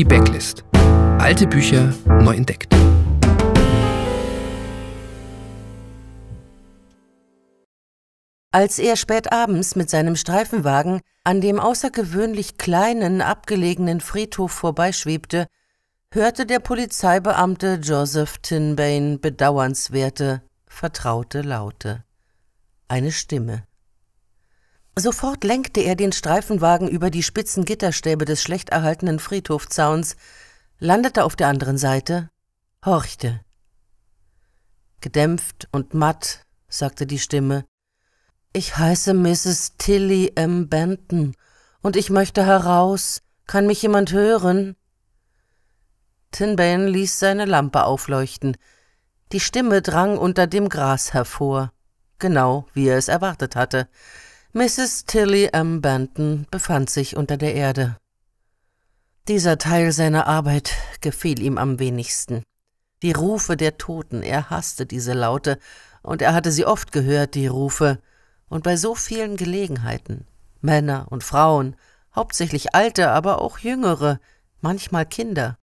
Die Backlist. Alte Bücher neu entdeckt. Als er spät abends mit seinem Streifenwagen an dem außergewöhnlich kleinen, abgelegenen Friedhof vorbeischwebte, hörte der Polizeibeamte Joseph Tinbane bedauernswerte, vertraute Laute. Eine Stimme. Sofort lenkte er den Streifenwagen über die spitzen Gitterstäbe des schlecht erhaltenen Friedhofzauns, landete auf der anderen Seite, horchte. Gedämpft und matt sagte die Stimme. Ich heiße Mrs. Tilly M. Benton und ich möchte heraus. Kann mich jemand hören? Tinbane ließ seine Lampe aufleuchten. Die Stimme drang unter dem Gras hervor, genau wie er es erwartet hatte. Mrs. Tilly M. Benton befand sich unter der Erde. Dieser Teil seiner Arbeit gefiel ihm am wenigsten. Die Rufe der Toten, er hasste diese Laute, und er hatte sie oft gehört, die Rufe, und bei so vielen Gelegenheiten. Männer und Frauen, hauptsächlich alte, aber auch jüngere, manchmal Kinder.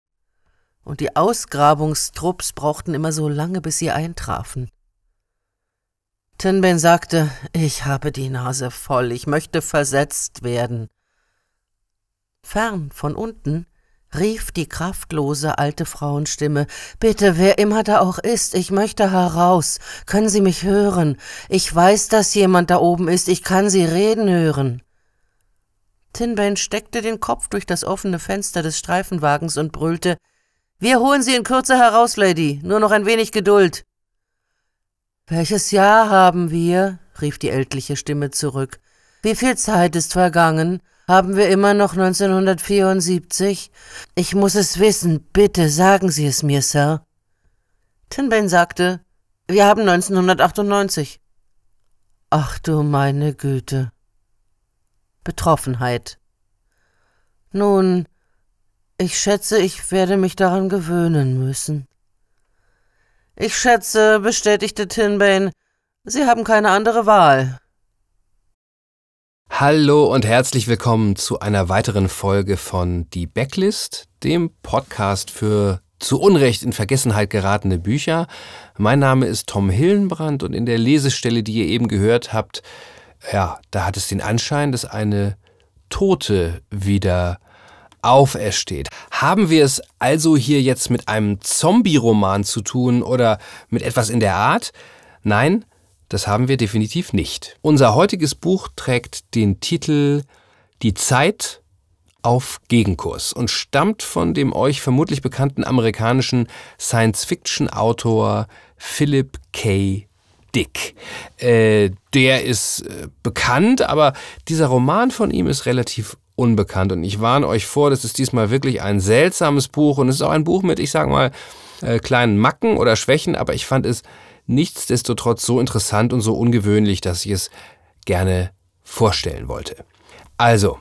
Und die Ausgrabungstrupps brauchten immer so lange, bis sie eintrafen. Tinbin sagte, ich habe die Nase voll, ich möchte versetzt werden. Fern von unten rief die kraftlose alte Frauenstimme Bitte, wer immer da auch ist, ich möchte heraus. Können Sie mich hören? Ich weiß, dass jemand da oben ist, ich kann Sie reden hören. Tinbane steckte den Kopf durch das offene Fenster des Streifenwagens und brüllte Wir holen Sie in Kürze heraus, Lady, nur noch ein wenig Geduld. Welches Jahr haben wir? rief die ältliche Stimme zurück. Wie viel Zeit ist vergangen? Haben wir immer noch 1974? Ich muss es wissen, bitte sagen Sie es mir, Sir. Tinbain sagte, wir haben 1998. Ach du meine Güte. Betroffenheit. Nun, ich schätze, ich werde mich daran gewöhnen müssen. Ich schätze, bestätigte Tinbane, Sie haben keine andere Wahl. Hallo und herzlich willkommen zu einer weiteren Folge von Die Backlist, dem Podcast für zu Unrecht in Vergessenheit geratene Bücher. Mein Name ist Tom Hillenbrand und in der Lesestelle, die ihr eben gehört habt, ja, da hat es den Anschein, dass eine Tote wieder aufersteht. Haben wir es also hier jetzt mit einem Zombie-Roman zu tun oder mit etwas in der Art? Nein, das haben wir definitiv nicht. Unser heutiges Buch trägt den Titel Die Zeit auf Gegenkurs und stammt von dem euch vermutlich bekannten amerikanischen Science-Fiction-Autor Philip K. Dick. Äh, der ist äh, bekannt, aber dieser Roman von ihm ist relativ unbekannt. Und ich warne euch vor, das ist diesmal wirklich ein seltsames Buch und es ist auch ein Buch mit, ich sag mal, äh, kleinen Macken oder Schwächen, aber ich fand es nichtsdestotrotz so interessant und so ungewöhnlich, dass ich es gerne vorstellen wollte. Also,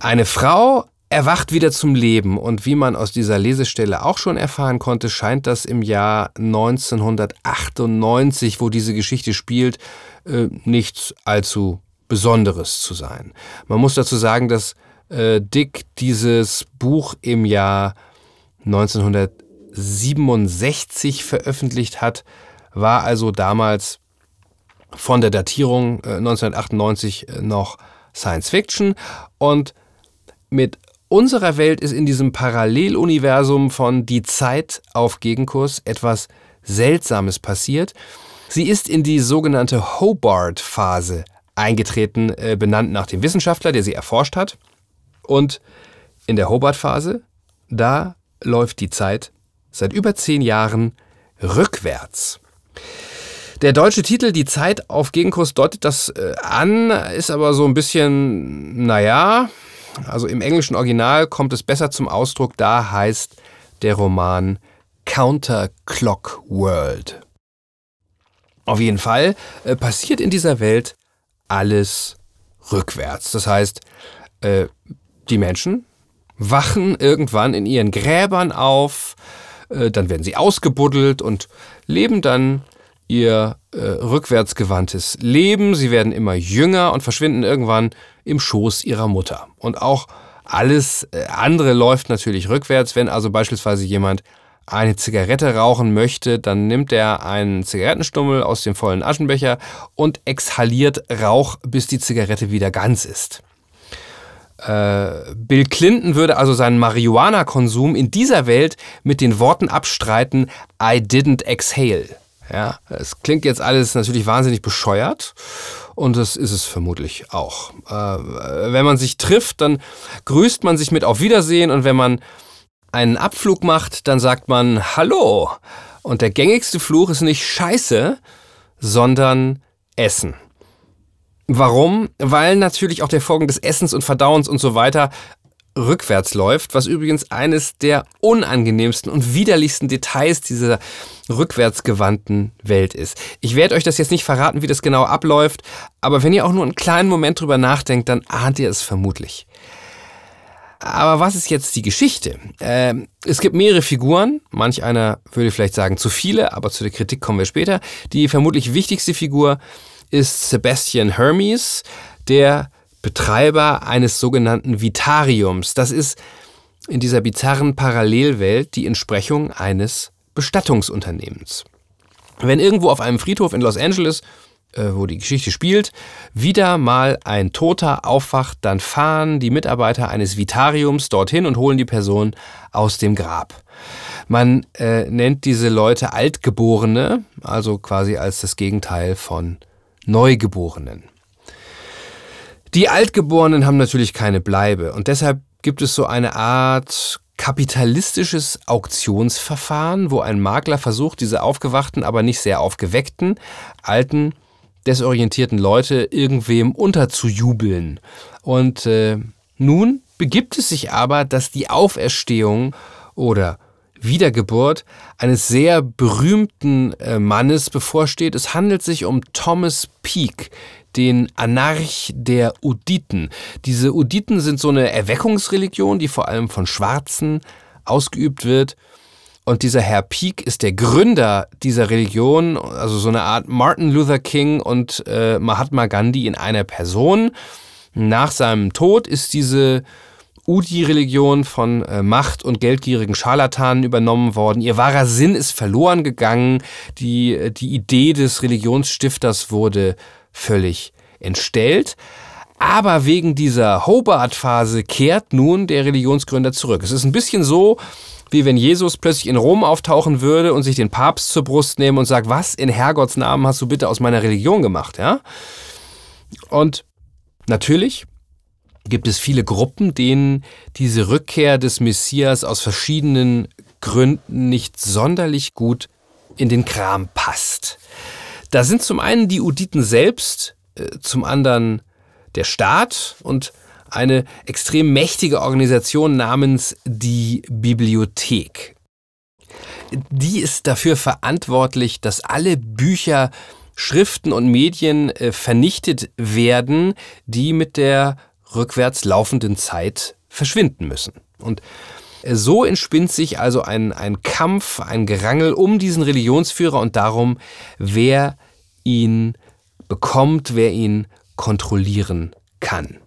eine Frau erwacht wieder zum Leben und wie man aus dieser Lesestelle auch schon erfahren konnte, scheint das im Jahr 1998, wo diese Geschichte spielt, äh, nichts allzu Besonderes zu sein. Man muss dazu sagen, dass äh, Dick dieses Buch im Jahr 1967 veröffentlicht hat, war also damals von der Datierung äh, 1998 äh, noch Science Fiction und mit unserer Welt ist in diesem Paralleluniversum von Die Zeit auf Gegenkurs etwas Seltsames passiert. Sie ist in die sogenannte Hobart-Phase eingetreten, äh, benannt nach dem Wissenschaftler, der sie erforscht hat. Und in der Hobart-Phase, da läuft die Zeit seit über zehn Jahren rückwärts. Der deutsche Titel Die Zeit auf Gegenkurs deutet das äh, an, ist aber so ein bisschen, naja, also im englischen Original kommt es besser zum Ausdruck, da heißt der Roman Counter Clock World. Auf jeden Fall äh, passiert in dieser Welt alles rückwärts. Das heißt, äh, die Menschen wachen irgendwann in ihren Gräbern auf, äh, dann werden sie ausgebuddelt und leben dann ihr äh, rückwärtsgewandtes Leben. Sie werden immer jünger und verschwinden irgendwann im Schoß ihrer Mutter. Und auch alles äh, andere läuft natürlich rückwärts, wenn also beispielsweise jemand eine Zigarette rauchen möchte, dann nimmt er einen Zigarettenstummel aus dem vollen Aschenbecher und exhaliert Rauch, bis die Zigarette wieder ganz ist. Äh, Bill Clinton würde also seinen Marihuana-Konsum in dieser Welt mit den Worten abstreiten, I didn't exhale. Ja, es klingt jetzt alles natürlich wahnsinnig bescheuert und das ist es vermutlich auch. Äh, wenn man sich trifft, dann grüßt man sich mit Auf Wiedersehen und wenn man einen Abflug macht, dann sagt man Hallo. Und der gängigste Fluch ist nicht Scheiße, sondern Essen. Warum? Weil natürlich auch der Folgen des Essens und Verdauens und so weiter rückwärts läuft, was übrigens eines der unangenehmsten und widerlichsten Details dieser rückwärtsgewandten Welt ist. Ich werde euch das jetzt nicht verraten, wie das genau abläuft, aber wenn ihr auch nur einen kleinen Moment drüber nachdenkt, dann ahnt ihr es vermutlich. Aber was ist jetzt die Geschichte? Ähm, es gibt mehrere Figuren, manch einer würde vielleicht sagen zu viele, aber zu der Kritik kommen wir später. Die vermutlich wichtigste Figur ist Sebastian Hermes, der Betreiber eines sogenannten Vitariums. Das ist in dieser bizarren Parallelwelt die Entsprechung eines Bestattungsunternehmens. Wenn irgendwo auf einem Friedhof in Los Angeles äh, wo die Geschichte spielt, wieder mal ein Toter aufwacht, dann fahren die Mitarbeiter eines Vitariums dorthin und holen die Person aus dem Grab. Man äh, nennt diese Leute Altgeborene, also quasi als das Gegenteil von Neugeborenen. Die Altgeborenen haben natürlich keine Bleibe und deshalb gibt es so eine Art kapitalistisches Auktionsverfahren, wo ein Makler versucht, diese aufgewachten, aber nicht sehr aufgeweckten Alten desorientierten Leute irgendwem unterzujubeln. Und äh, nun begibt es sich aber, dass die Auferstehung oder Wiedergeburt eines sehr berühmten äh, Mannes bevorsteht. Es handelt sich um Thomas Peake, den Anarch der Uditen. Diese Uditen sind so eine Erweckungsreligion, die vor allem von Schwarzen ausgeübt wird. Und dieser Herr Peake ist der Gründer dieser Religion, also so eine Art Martin Luther King und äh, Mahatma Gandhi in einer Person. Nach seinem Tod ist diese Udi-Religion von äh, Macht und geldgierigen Scharlatanen übernommen worden. Ihr wahrer Sinn ist verloren gegangen. Die, äh, die Idee des Religionsstifters wurde völlig entstellt. Aber wegen dieser Hobart-Phase kehrt nun der Religionsgründer zurück. Es ist ein bisschen so, wie wenn Jesus plötzlich in Rom auftauchen würde und sich den Papst zur Brust nehmen und sagt, was in Herrgotts Namen hast du bitte aus meiner Religion gemacht, ja? Und natürlich gibt es viele Gruppen, denen diese Rückkehr des Messias aus verschiedenen Gründen nicht sonderlich gut in den Kram passt. Da sind zum einen die Uditen selbst, äh, zum anderen der Staat und eine extrem mächtige Organisation namens die Bibliothek. Die ist dafür verantwortlich, dass alle Bücher, Schriften und Medien äh, vernichtet werden, die mit der rückwärts laufenden Zeit verschwinden müssen. Und äh, so entspinnt sich also ein, ein Kampf, ein Gerangel um diesen Religionsführer und darum, wer ihn bekommt, wer ihn kontrollieren kann.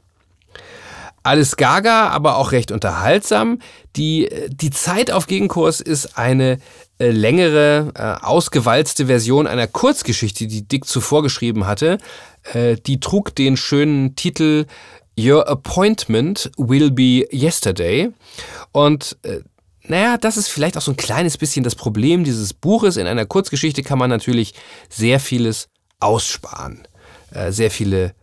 Alles gaga, aber auch recht unterhaltsam. Die, äh, die Zeit auf Gegenkurs ist eine äh, längere, äh, ausgewalzte Version einer Kurzgeschichte, die Dick zuvor geschrieben hatte. die trug den schönen Titel Your Appointment Will Be Yesterday. Und naja, das ist vielleicht auch so ein kleines bisschen das Problem dieses Buches. In einer Kurzgeschichte kann man natürlich sehr vieles aussparen, sehr viele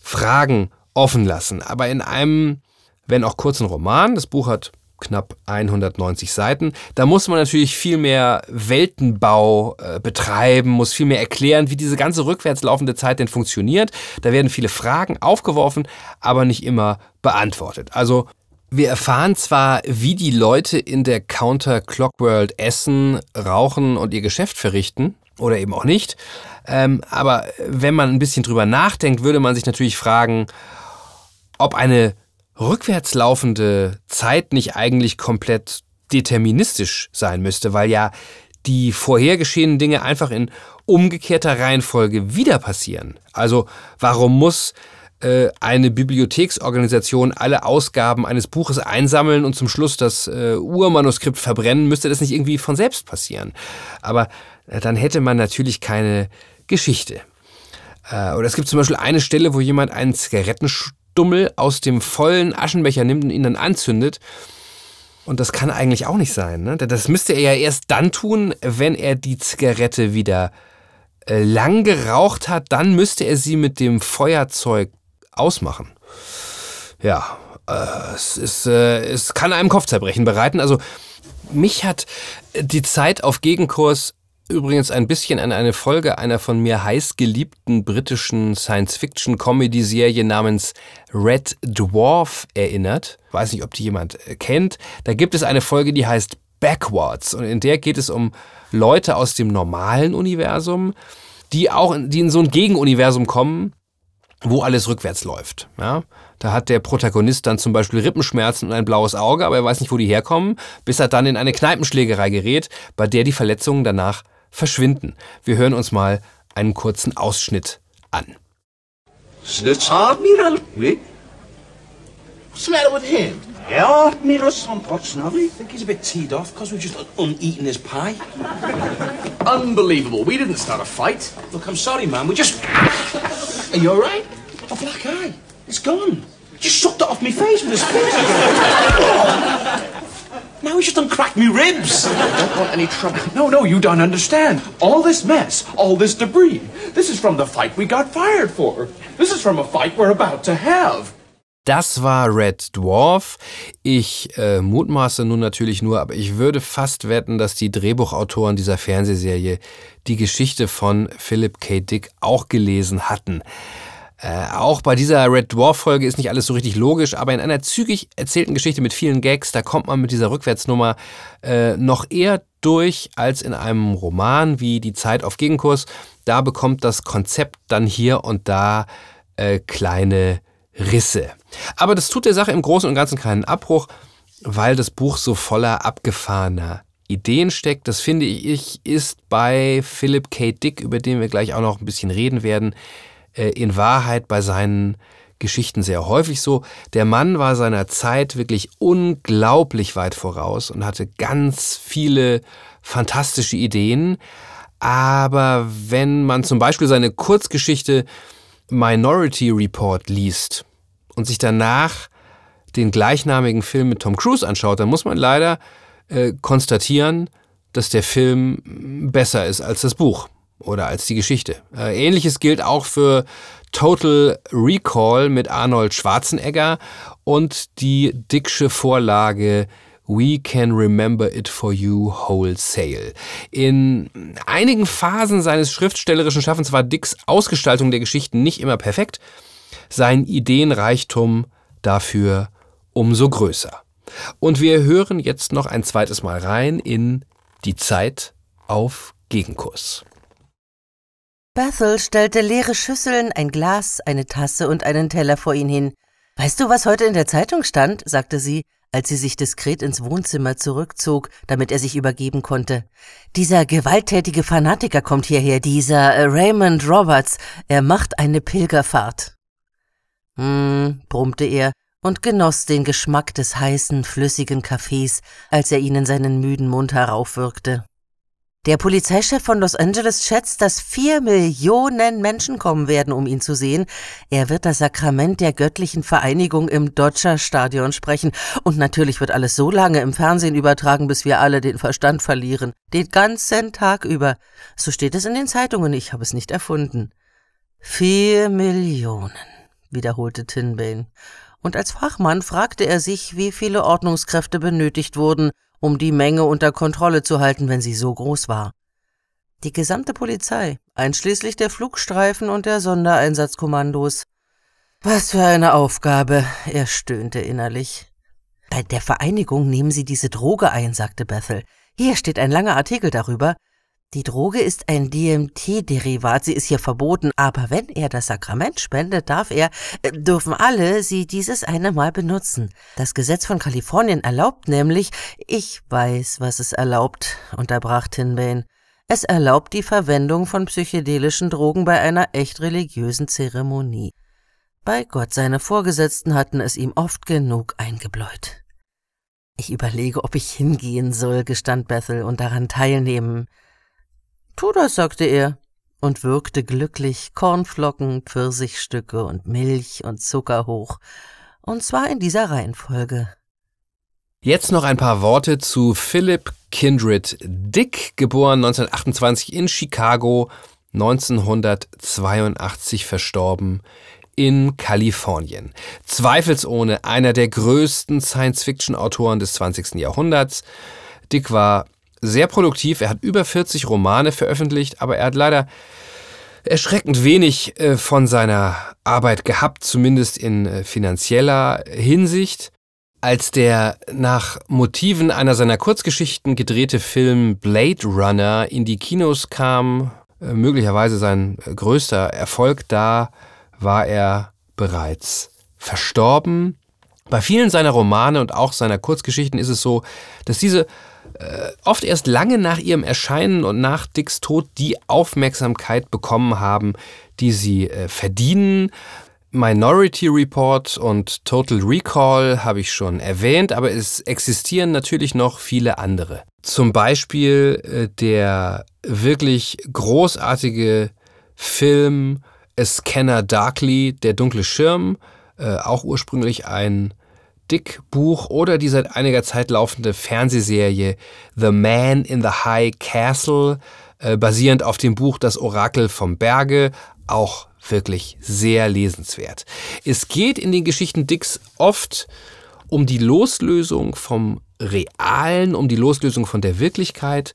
Fragen offen lassen. Aber in einem, wenn auch kurzen Roman, das Buch hat knapp 190 Seiten. Da muss man natürlich viel mehr Weltenbau äh, betreiben, muss viel mehr erklären, wie diese ganze rückwärts laufende Zeit denn funktioniert. Da werden viele Fragen aufgeworfen, aber nicht immer beantwortet. Also wir erfahren zwar, wie die Leute in der Counter clock world essen, rauchen und ihr Geschäft verrichten, oder eben auch nicht. Ähm, aber wenn man ein bisschen drüber nachdenkt, würde man sich natürlich fragen, ob eine rückwärts laufende Zeit nicht eigentlich komplett deterministisch sein müsste, weil ja die vorhergeschehenen Dinge einfach in umgekehrter Reihenfolge wieder passieren. Also warum muss äh, eine Bibliotheksorganisation alle Ausgaben eines Buches einsammeln und zum Schluss das äh, Urmanuskript verbrennen, müsste das nicht irgendwie von selbst passieren. Aber äh, dann hätte man natürlich keine Geschichte. Äh, oder es gibt zum Beispiel eine Stelle, wo jemand einen Zigarettenstummel aus dem vollen Aschenbecher nimmt und ihn dann anzündet. Und das kann eigentlich auch nicht sein. Ne? Das müsste er ja erst dann tun, wenn er die Zigarette wieder äh, lang geraucht hat. Dann müsste er sie mit dem Feuerzeug ausmachen. Ja, es, ist, es kann einem Kopfzerbrechen bereiten. Also mich hat die Zeit auf Gegenkurs übrigens ein bisschen an eine Folge einer von mir heiß geliebten britischen Science-Fiction-Comedy-Serie namens Red Dwarf erinnert. Ich weiß nicht, ob die jemand äh, kennt. Da gibt es eine Folge, die heißt Backwards und in der geht es um Leute aus dem normalen Universum, die auch in, die in so ein Gegenuniversum kommen, wo alles rückwärts läuft. Ja? Da hat der Protagonist dann zum Beispiel Rippenschmerzen und ein blaues Auge, aber er weiß nicht, wo die herkommen, bis er dann in eine Kneipenschlägerei gerät, bei der die Verletzungen danach verschwinden. Wir hören uns mal einen kurzen Ausschnitt an. What's the matter with him? Yeah, Admiral Sompotznavi. I think he's a bit teed off because we just uneaten his pie. Unbelievable. We didn't start a fight. Look, I'm sorry, man. We just. Are you all right? A oh, black eye. It's gone. Just sucked it off my face with a spoon. Now you just done cracked me ribs. I don't want any trouble. No, no, you don't understand. All this mess, all this debris, this is from the fight we got fired for. This is from a fight we're about to have. Das war Red Dwarf. Ich äh, mutmaße nun natürlich nur, aber ich würde fast wetten, dass die Drehbuchautoren dieser Fernsehserie die Geschichte von Philip K. Dick auch gelesen hatten. Äh, auch bei dieser Red Dwarf-Folge ist nicht alles so richtig logisch, aber in einer zügig erzählten Geschichte mit vielen Gags, da kommt man mit dieser Rückwärtsnummer äh, noch eher durch als in einem Roman wie Die Zeit auf Gegenkurs. Da bekommt das Konzept dann hier und da äh, kleine Risse. Aber das tut der Sache im Großen und Ganzen keinen Abbruch, weil das Buch so voller abgefahrener Ideen steckt. Das finde ich ist bei Philip K. Dick, über den wir gleich auch noch ein bisschen reden werden, äh, in Wahrheit bei seinen Geschichten sehr häufig so. Der Mann war seiner Zeit wirklich unglaublich weit voraus und hatte ganz viele fantastische Ideen. Aber wenn man zum Beispiel seine Kurzgeschichte Minority Report liest und sich danach den gleichnamigen Film mit Tom Cruise anschaut, dann muss man leider äh, konstatieren, dass der Film besser ist als das Buch oder als die Geschichte. Äh, ähnliches gilt auch für Total Recall mit Arnold Schwarzenegger und die Dicksche Vorlage We Can Remember It For You Wholesale. In einigen Phasen seines schriftstellerischen Schaffens war Dicks Ausgestaltung der Geschichten nicht immer perfekt, sein Ideenreichtum dafür umso größer. Und wir hören jetzt noch ein zweites Mal rein in Die Zeit auf Gegenkurs. Bethel stellte leere Schüsseln, ein Glas, eine Tasse und einen Teller vor ihn hin. Weißt du, was heute in der Zeitung stand? sagte sie, als sie sich diskret ins Wohnzimmer zurückzog, damit er sich übergeben konnte. Dieser gewalttätige Fanatiker kommt hierher, dieser äh, Raymond Roberts. Er macht eine Pilgerfahrt. Hm, brummte er und genoss den Geschmack des heißen, flüssigen Kaffees, als er ihn in seinen müden Mund heraufwirkte. Der Polizeichef von Los Angeles schätzt, dass vier Millionen Menschen kommen werden, um ihn zu sehen. Er wird das Sakrament der göttlichen Vereinigung im Dodger Stadion sprechen. Und natürlich wird alles so lange im Fernsehen übertragen, bis wir alle den Verstand verlieren. Den ganzen Tag über. So steht es in den Zeitungen, ich habe es nicht erfunden. Vier Millionen, wiederholte Tinbane. Und als Fachmann fragte er sich, wie viele Ordnungskräfte benötigt wurden, um die Menge unter Kontrolle zu halten, wenn sie so groß war. Die gesamte Polizei, einschließlich der Flugstreifen und der Sondereinsatzkommandos. Was für eine Aufgabe, er stöhnte innerlich. Bei der Vereinigung nehmen Sie diese Droge ein, sagte Bethel. Hier steht ein langer Artikel darüber. Die Droge ist ein DMT-Derivat, sie ist hier verboten, aber wenn er das Sakrament spendet, darf er, äh, dürfen alle sie dieses eine Mal benutzen. Das Gesetz von Kalifornien erlaubt nämlich, ich weiß, was es erlaubt, unterbrach Tinbane. Es erlaubt die Verwendung von psychedelischen Drogen bei einer echt religiösen Zeremonie. Bei Gott, seine Vorgesetzten hatten es ihm oft genug eingebläut. Ich überlege, ob ich hingehen soll, gestand Bethel, und daran teilnehmen. Tu das, sagte er und wirkte glücklich Kornflocken, Pfirsichstücke und Milch und Zucker hoch, und zwar in dieser Reihenfolge. Jetzt noch ein paar Worte zu Philip Kindred Dick, geboren 1928 in Chicago, 1982 verstorben in Kalifornien. Zweifelsohne einer der größten Science-Fiction-Autoren des 20. Jahrhunderts. Dick war sehr produktiv. Er hat über 40 Romane veröffentlicht, aber er hat leider erschreckend wenig äh, von seiner Arbeit gehabt, zumindest in äh, finanzieller Hinsicht. Als der nach Motiven einer seiner Kurzgeschichten gedrehte Film Blade Runner in die Kinos kam, äh, möglicherweise sein größter Erfolg, da war er bereits verstorben. Bei vielen seiner Romane und auch seiner Kurzgeschichten ist es so, dass diese äh, oft erst lange nach ihrem Erscheinen und nach Dicks Tod die Aufmerksamkeit bekommen haben, die sie äh, verdienen. Minority Report und Total Recall habe ich schon erwähnt, aber es existieren natürlich noch viele andere. Zum Beispiel äh, der wirklich großartige Film A Scanner Darkly, Der dunkle Schirm, äh, auch ursprünglich ein Dick-Buch oder die seit einiger Zeit laufende Fernsehserie The Man in the High Castle, äh, basierend auf dem Buch Das Orakel vom Berge, auch wirklich sehr lesenswert. Es geht in den Geschichten Dicks oft um die Loslösung vom Realen, um die Loslösung von der Wirklichkeit.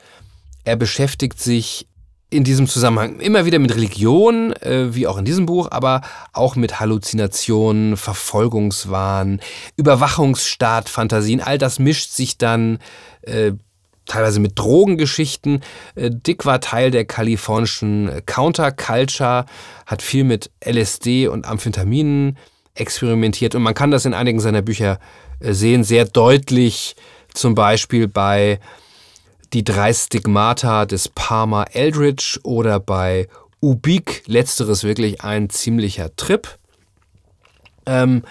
Er beschäftigt sich in diesem Zusammenhang immer wieder mit Religion, äh, wie auch in diesem Buch, aber auch mit Halluzinationen, Verfolgungswahn, Überwachungsstaat, Fantasien, all das mischt sich dann äh, teilweise mit Drogengeschichten. Äh, Dick war Teil der kalifornischen Counterculture, hat viel mit LSD und Amphetaminen experimentiert und man kann das in einigen seiner Bücher äh, sehen, sehr deutlich zum Beispiel bei die drei Stigmata des Parma Eldridge oder bei Ubik, letzteres wirklich ein ziemlicher Trip. Ähm,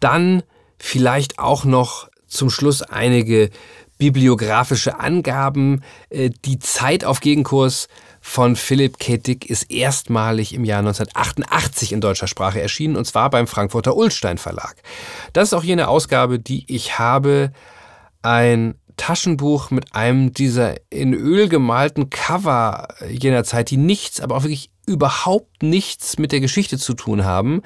dann vielleicht auch noch zum Schluss einige bibliografische Angaben. Äh, die Zeit auf Gegenkurs von Philipp K. Dick ist erstmalig im Jahr 1988 in deutscher Sprache erschienen und zwar beim Frankfurter Ulstein Verlag. Das ist auch jene Ausgabe, die ich habe. Ein Taschenbuch mit einem dieser in Öl gemalten Cover jener Zeit, die nichts, aber auch wirklich überhaupt nichts mit der Geschichte zu tun haben.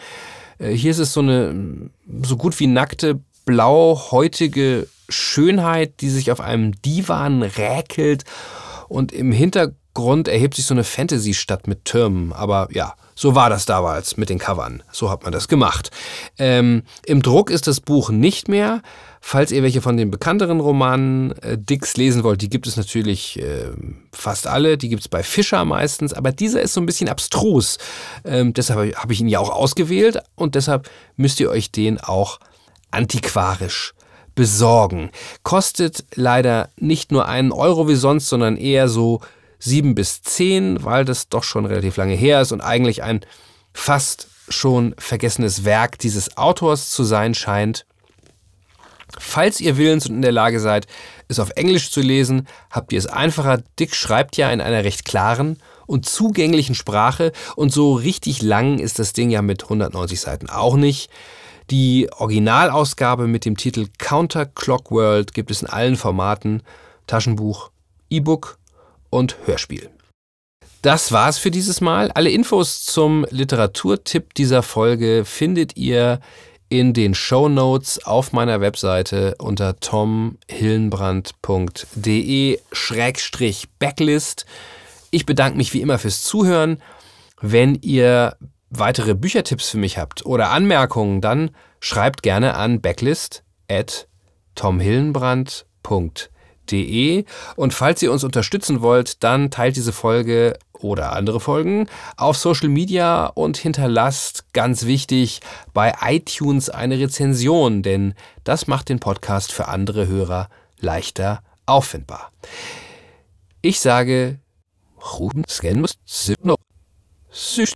Äh, hier ist es so eine so gut wie nackte, blauhäutige Schönheit, die sich auf einem Divan räkelt und im Hintergrund erhebt sich so eine Fantasy-Stadt mit Türmen. Aber ja, so war das damals mit den Covern. So hat man das gemacht. Ähm, Im Druck ist das Buch nicht mehr, Falls ihr welche von den bekannteren Romanen äh, Dicks lesen wollt, die gibt es natürlich äh, fast alle. Die gibt es bei Fischer meistens, aber dieser ist so ein bisschen abstrus. Ähm, deshalb habe ich ihn ja auch ausgewählt und deshalb müsst ihr euch den auch antiquarisch besorgen. Kostet leider nicht nur einen Euro wie sonst, sondern eher so sieben bis zehn, weil das doch schon relativ lange her ist und eigentlich ein fast schon vergessenes Werk dieses Autors zu sein scheint. Falls ihr willens und in der Lage seid, es auf Englisch zu lesen, habt ihr es einfacher. Dick schreibt ja in einer recht klaren und zugänglichen Sprache und so richtig lang ist das Ding ja mit 190 Seiten auch nicht. Die Originalausgabe mit dem Titel Counter Clock World gibt es in allen Formaten: Taschenbuch, E-Book und Hörspiel. Das war's für dieses Mal. Alle Infos zum Literaturtipp dieser Folge findet ihr in den Show Notes auf meiner Webseite unter tomhillenbrand.de-backlist. Ich bedanke mich wie immer fürs Zuhören. Wenn ihr weitere Büchertipps für mich habt oder Anmerkungen, dann schreibt gerne an backlist@tomhillenbrand.de www.meinungsmacher.de. Und falls ihr uns unterstützen wollt, dann teilt diese Folge oder andere Folgen auf Social Media und hinterlasst, ganz wichtig, bei iTunes eine Rezension, denn das macht den Podcast für andere Hörer leichter auffindbar. Ich sage, Ruben scannen muss süß.